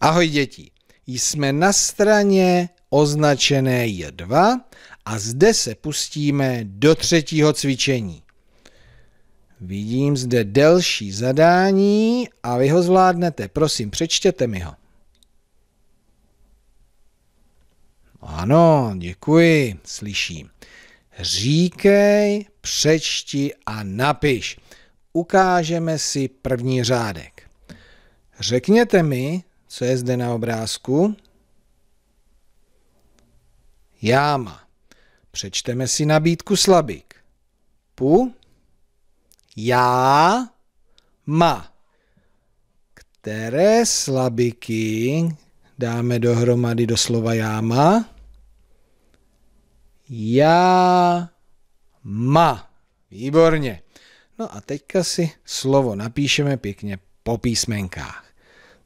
Ahoj děti, jsme na straně označené J2 a zde se pustíme do třetího cvičení. Vidím zde delší zadání a vy ho zvládnete. Prosím, přečtěte mi ho. Ano, děkuji, slyším. Říkej, přečti a napiš. Ukážeme si první řádek. Řekněte mi, co je zde na obrázku? Jáma. Přečteme si nabídku slabik. Pu, já, ma. Které slabiky dáme dohromady do slova jáma? Já, ma. Výborně. No a teďka si slovo napíšeme pěkně po písmenkách.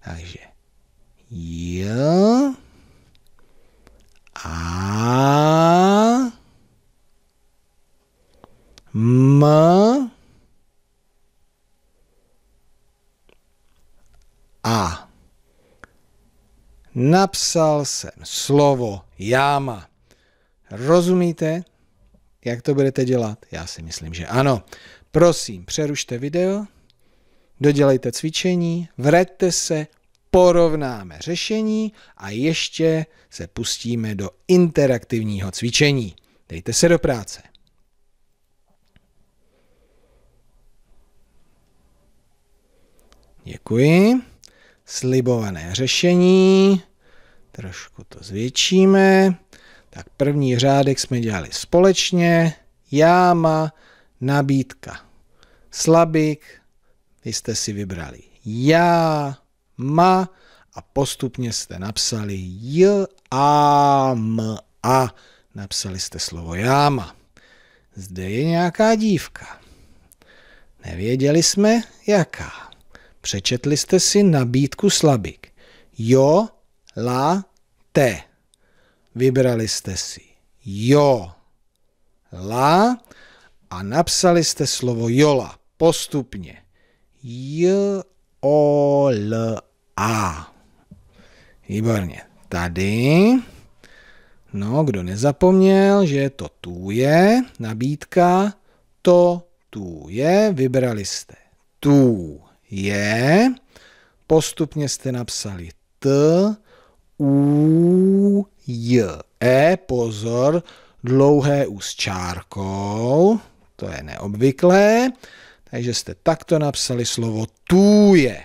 Takže J A M A. Napsal jsem slovo jáma. Rozumíte, jak to budete dělat? Já si myslím, že ano. Prosím, přerušte video, dodělejte cvičení, vraťte se, porovnáme řešení a ještě se pustíme do interaktivního cvičení. Dejte se do práce. Děkuji. Slibované řešení. Trošku to zvětšíme. Tak první řádek jsme dělali společně. Jáma, nabídka. Slabik, vy jste si vybrali já, ma a postupně jste napsali j, a, m, a. Napsali jste slovo jáma. Zde je nějaká dívka. Nevěděli jsme, jaká. Přečetli jste si nabídku slabik. Jo, la, te. Vybrali jste si jo, la a napsali jste slovo jola postupně. J, o, l, a. Výborně. Tady. No, kdo nezapomněl, že to tu je, nabídka, to tu je, vybrali jste tu je, postupně jste napsali t, u, j, e, pozor, dlouhé u s čárkou, to je neobvyklé, takže jste takto napsali slovo tu je.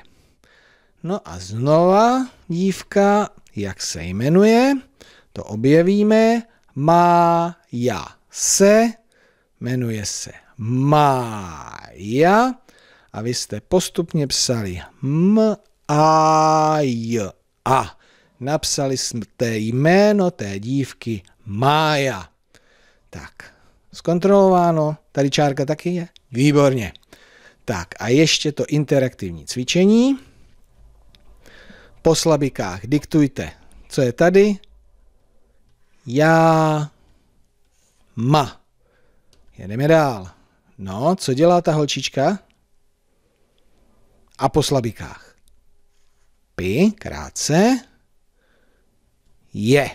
No a znova dívka, jak se jmenuje, to objevíme. Má já se, jmenuje se já a vy jste postupně psali M, A, J, A. Napsali jsme té jméno té dívky Mája. Tak, zkontrolováno, tady čárka taky je? Výborně. Tak a ještě to interaktivní cvičení po slabikách. Diktujte, co je tady. Já. Ma. Jedeme dál. No, co dělá ta holčička? A po slabikách. Pi, krátce. Je.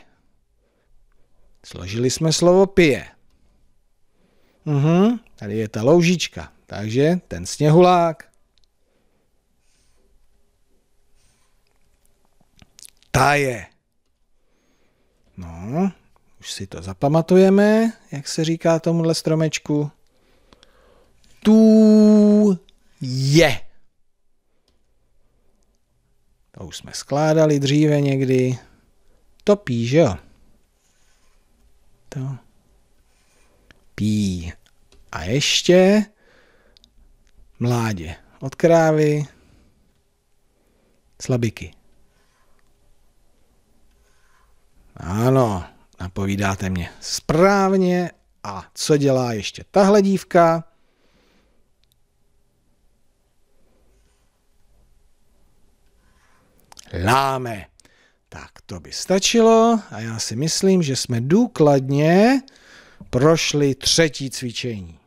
Složili jsme slovo pije. Uhum, tady je ta loužička, takže ten sněhulák. Tá je. No, už si to zapamatujeme, jak se říká tomuhle stromečku. Tu je. To už jsme skládali dříve někdy. To pí, že jo? To pí. A ještě mládě od krávy, slabiky. Ano, napovídáte mě správně. A co dělá ještě tahle dívka? Láme. Tak to by stačilo a já si myslím, že jsme důkladně prošli třetí cvičení.